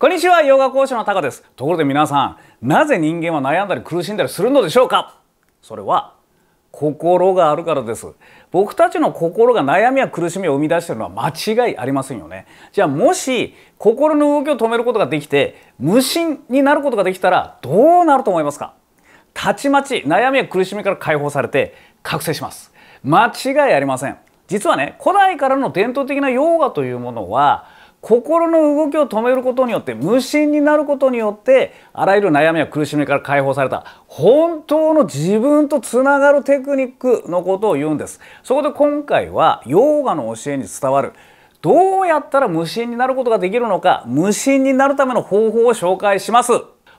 こんにちはヨガ講師のタカですところで皆さんなぜ人間は悩んだり苦しんだりするのでしょうかそれは心があるからです僕たちの心が悩みや苦しみを生み出しているのは間違いありませんよねじゃあもし心の動きを止めることができて無心になることができたらどうなると思いますかたちまち悩みや苦しみから解放されて覚醒します間違いありません実はね古代からの伝統的なヨガというものは心の動きを止めることによって無心になることによってあらゆる悩みや苦しみから解放された本当の自分とつながるテクニックのことを言うんですそこで今回はヨーガの教えに伝わるどうやったら無心になることができるのか無心になるための方法を紹介します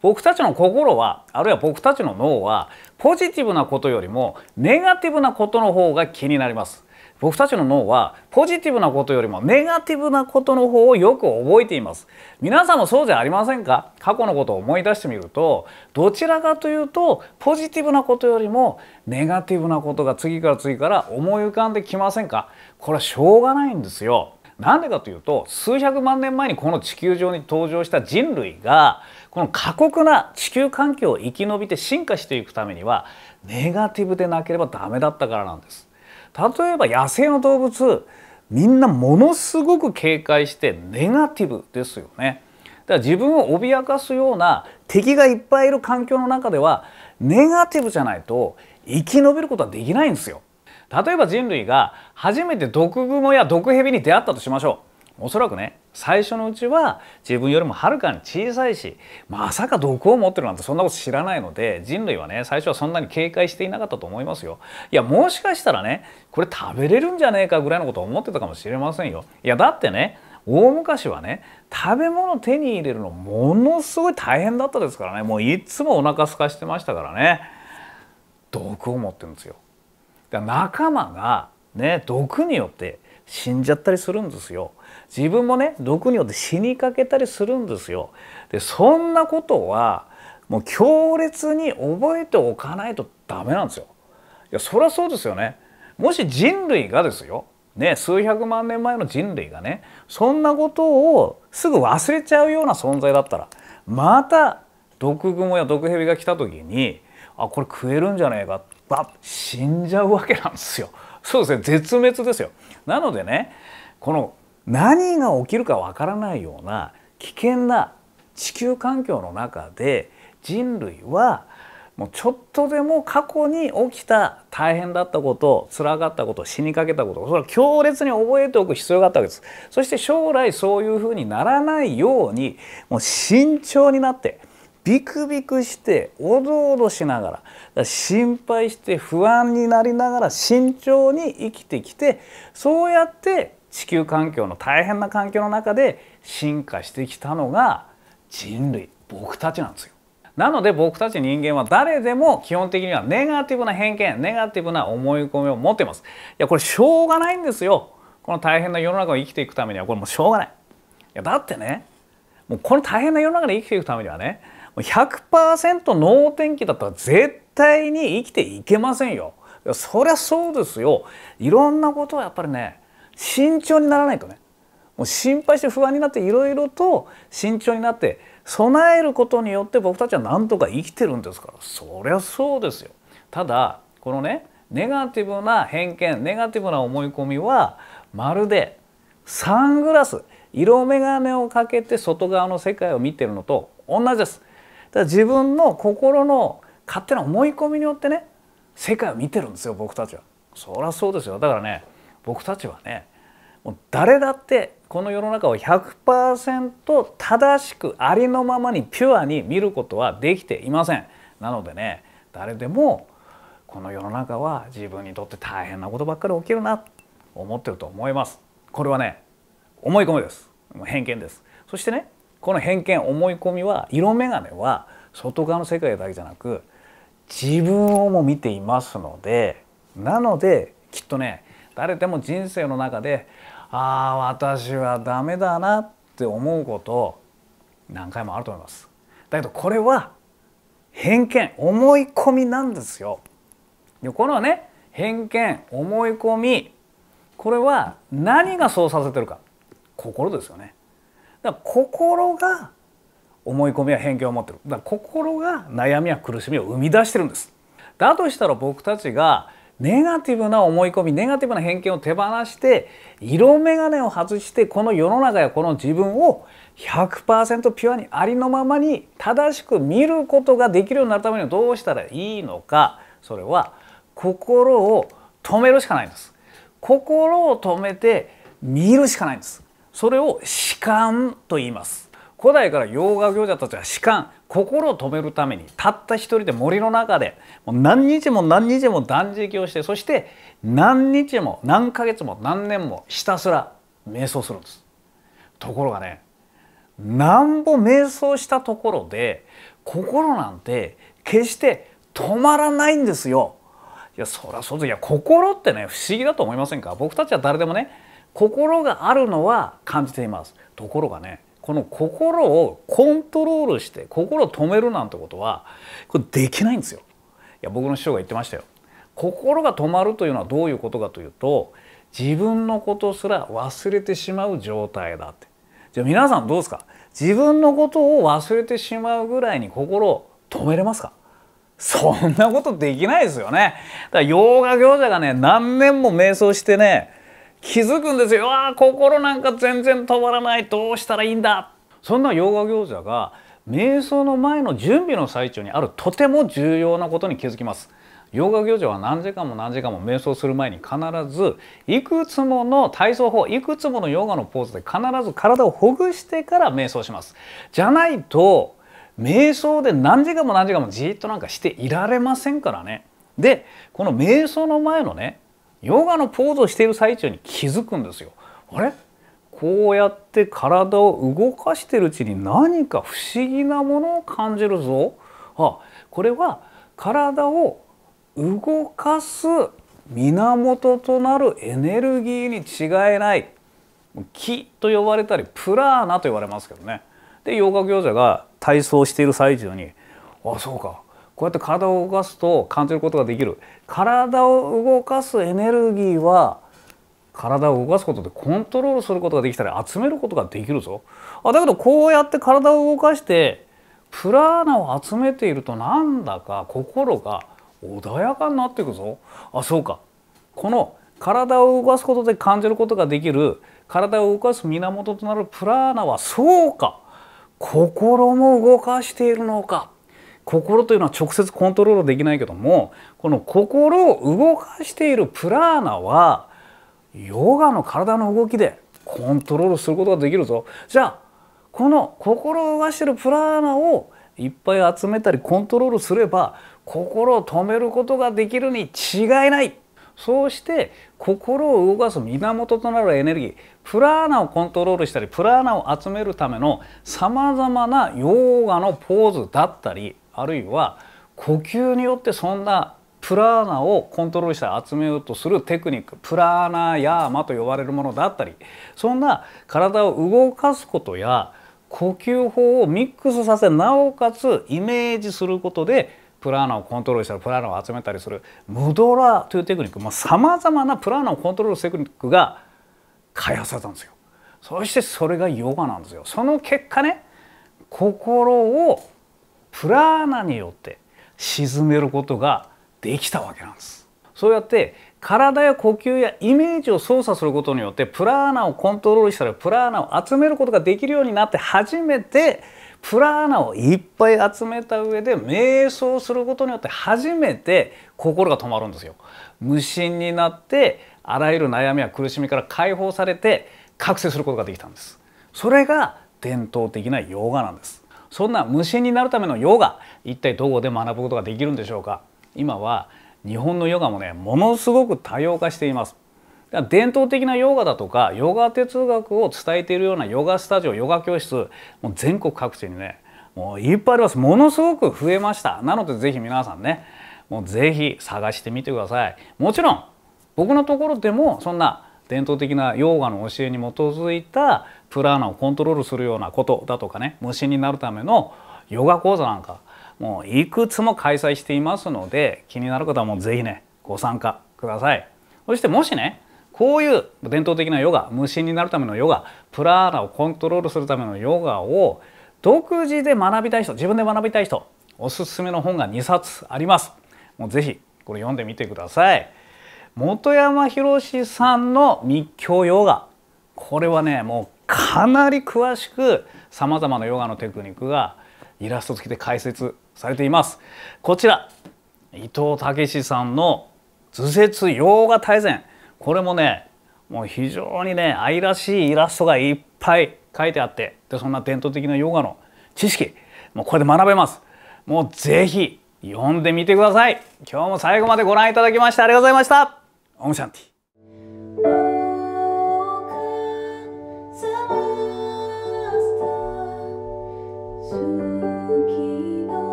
僕たちの心はあるいは僕たちの脳はポジティブなことよりもネガティブなことの方が気になります僕たちの脳はポジティブなことよりもネガティブなことの方をよく覚えています皆さんもそうじゃありませんか過去のことを思い出してみるとどちらかというとポジティブなことよりもネガティブなことが次から次から思い浮かんできませんかこれはしょうがないんですよなんでかというと数百万年前にこの地球上に登場した人類がこの過酷な地球環境を生き延びて進化していくためにはネガティブでなければダメだったからなんです。例えば野生の動物みんなものすごく警戒してネガティブですよね。だから自分を脅かすような敵がいっぱいいる環境の中ではネガティブじゃないと生き延びることはできないんですよ。例えば人類が初めて毒蜘蛛や毒蛇に出会ったとしましょう。おそらくね最初のうちは自分よりもはるかに小さいしまさか毒を持ってるなんてそんなこと知らないので人類はね最初はそんなに警戒していなかったと思いますよ。いやもしかしたらねこれ食べれるんじゃねえかぐらいのことを思ってたかもしれませんよ。いやだってね大昔はね食べ物を手に入れるのものすごい大変だったですからねもういっつもお腹空かしてましたからね毒を持ってるんですよ。仲間がね毒によって死んじゃったりするんですよ。自分もね毒によって死にかけたりするんですよ。でそんなことはもう強烈に覚えておかないとダメなんですよ。いやそりゃそうですよね。もし人類がですよ、ね、数百万年前の人類がねそんなことをすぐ忘れちゃうような存在だったらまた毒蜘蛛や毒蛇が来た時にあこれ食えるんじゃねえかば死んじゃうわけなんですよ。そうですね絶滅ですよ。なのでねこの何が起きるかわからないような危険な地球環境の中で人類はもうちょっとでも過去に起きた大変だったことつらかったこと死にかけたことそれは強烈に覚えておく必要があったわけですそして将来そういうふうにならないようにもう慎重になって。ビクビクしておどおどしながら心配して不安になりながら慎重に生きてきてそうやって地球環境の大変な環境の中で進化してきたのが人類僕たちなんですよ。なので僕たち人間は誰でも基本的にはネガティブな偏見ネガティブな思い込みを持ってます。いやこれしょうがないんですよ。この大変な世の中を生きていくためにはこれもうしょうがない。いやだってねもうこの大変な世の中で生きていくためにはね100%能天気だったら絶対に生きていけませんよ。そりゃそうですよ。いろんなことはやっぱりね慎重にならないとねもう心配して不安になっていろいろと慎重になって備えることによって僕たちは何とか生きてるんですからそりゃそうですよ。ただこのねネガティブな偏見ネガティブな思い込みはまるでサングラス色眼鏡をかけて外側の世界を見てるのと同じです。だ自分の心の勝手な思い込みによってね世界を見てるんですよ僕たちは。そりゃそうですよだからね僕たちはねもう誰だってこの世の中を100%正しくありのままにピュアに見ることはできていません。なのでね誰でもこの世の中は自分にとって大変なことばっかり起きるな思ってると思います。これはね思い込みです偏見です。そしてねこの偏見思い込みは色眼鏡は外側の世界だけじゃなく自分をも見ていますのでなのできっとね誰でも人生の中でああ私はダメだなって思うこと何回もあると思います。だけどこれは偏見思い込みなんですよ。このね偏見思い込みこれは何がそうさせてるか心ですよね。だから心が思い込みや偏見を持ってるだから心が悩みや苦しみを生み出してるんですだとしたら僕たちがネガティブな思い込みネガティブな偏見を手放して色眼鏡を外してこの世の中やこの自分を100%ピュアにありのままに正しく見ることができるようになるためにはどうしたらいいのかそれは心を止めるしかないんです心を止めて見るしかないんですそれを士官と言います古代から洋画行者たちは士官心を止めるためにたった一人で森の中でもう何日も何日も断食をしてそして何日も何ヶ月も何年もひたすら瞑想するんですところがねなんぼ瞑想したところで心なんて決して止まらないんですよいやそりゃそうですいや心ってね不思議だと思いませんか僕たちは誰でもね心があるのは感じていますところがねこの心をコントロールして心を止めるなんてことはこれできないんですよいや僕の師匠が言ってましたよ心が止まるというのはどういうことかというと自分のことすら忘れてしまう状態だってじゃあ皆さんどうですか自分のことを忘れてしまうぐらいに心を止めれますかそんなことできないですよね。だから洋画業者がね何年も瞑想してね気づくんですよあ心なんか全然止まらないどうしたらいいんだそんなヨガ行者が瞑想の前の準備の最中にあるとても重要なことに気づきます。ヨガ行者は何時間も何時間も瞑想する前に必ずいくつもの体操法いくつものヨガのポーズで必ず体をほぐしてから瞑想しますじゃないと瞑想で何時間も何時間もじっとなんかしていられませんからねでこの瞑想の前のねヨガのポーズをしている最中に気づくんですよ。あれこうやって体を動かしてるうちに何か不思議なものを感じるぞ。あこれは体を動かす源となるエネルギーに違いない気と呼ばれたりプラーナと言われますけどねで洋楽行者が体操している最中に「あそうかこうやって体を動かすと感じることができる体を動かすエネルギーは体を動かすことでコントロールすることができたり集めることができるぞあだけどこうやって体を動かしてプラーナを集めているとなんだか心が穏やかになっていくぞあそうかこの体を動かすことで感じることができる体を動かす源となるプラーナはそうか心も動かしているのか心というのは直接コントロールできないけどもこの心を動かしているプラーナはヨガの体の動きでコントロールすることができるぞじゃあこの心を動かしているプラーナをいっぱい集めたりコントロールすれば心を止めることができるに違いないそうして心を動かす源となるエネルギープラーナをコントロールしたりプラーナを集めるためのさまざまなヨーガのポーズだったりあるいは呼吸によってそんなプラーナをコントロールして集めようとするテクニックプラーナヤーマと呼ばれるものだったりそんな体を動かすことや呼吸法をミックスさせなおかつイメージすることでプラーナをコントロールしたりプラーナを集めたりするムドラというテクニックさまざ、まなプラーナをコントロールするテクニックが開発されたんですよ。そしてそれがヨガなんですよ。その結果ね心をプラーナによって沈めることができたわけなんです。そうやって体や呼吸やイメージを操作することによってプラーナをコントロールしたりプラーナを集めることができるようになって初めてプラーナをいっぱい集めた上で瞑想することによって初めて心が止まるんですよ。無心になってあらゆる悩みや苦しみから解放されて覚醒することができたんです。それが伝統的なヨガなんです。そんな無心になるためのヨガ一体どこで学ぶことができるんでしょうか今は日本のヨガもねものすごく多様化しています伝統的なヨガだとかヨガ哲学を伝えているようなヨガスタジオヨガ教室もう全国各地にねもういっぱいありますものすごく増えましたなのでぜひ皆さんねもうぜひ探してみてくださいもちろん僕のところでもそんな伝統的なヨガの教えに基づいたプラーナをコントロールするようなことだとかね無心になるためのヨガ講座なんかもういくつも開催していますので気になる方はもう是非ねご参加ください。そしてもしねこういう伝統的なヨガ無心になるためのヨガプラーナをコントロールするためのヨガを独自で学びたい人自分で学びたい人おすすめの本が2冊あります。もう是非これ読んでみてください。本山宏さんの密教ヨガこれはねもうかなり詳しくさまざまなヨガのテクニックがイラスト付きで解説されていますこちら伊藤武さんの図説ヨガ大全これもねもう非常にね愛らしいイラストがいっぱい書いてあってでそんな伝統的なヨガの知識もうこれで学べますもうぜひ読んでみてください今日も最後までご覧いただきましてありがとうございましたオムシャンティ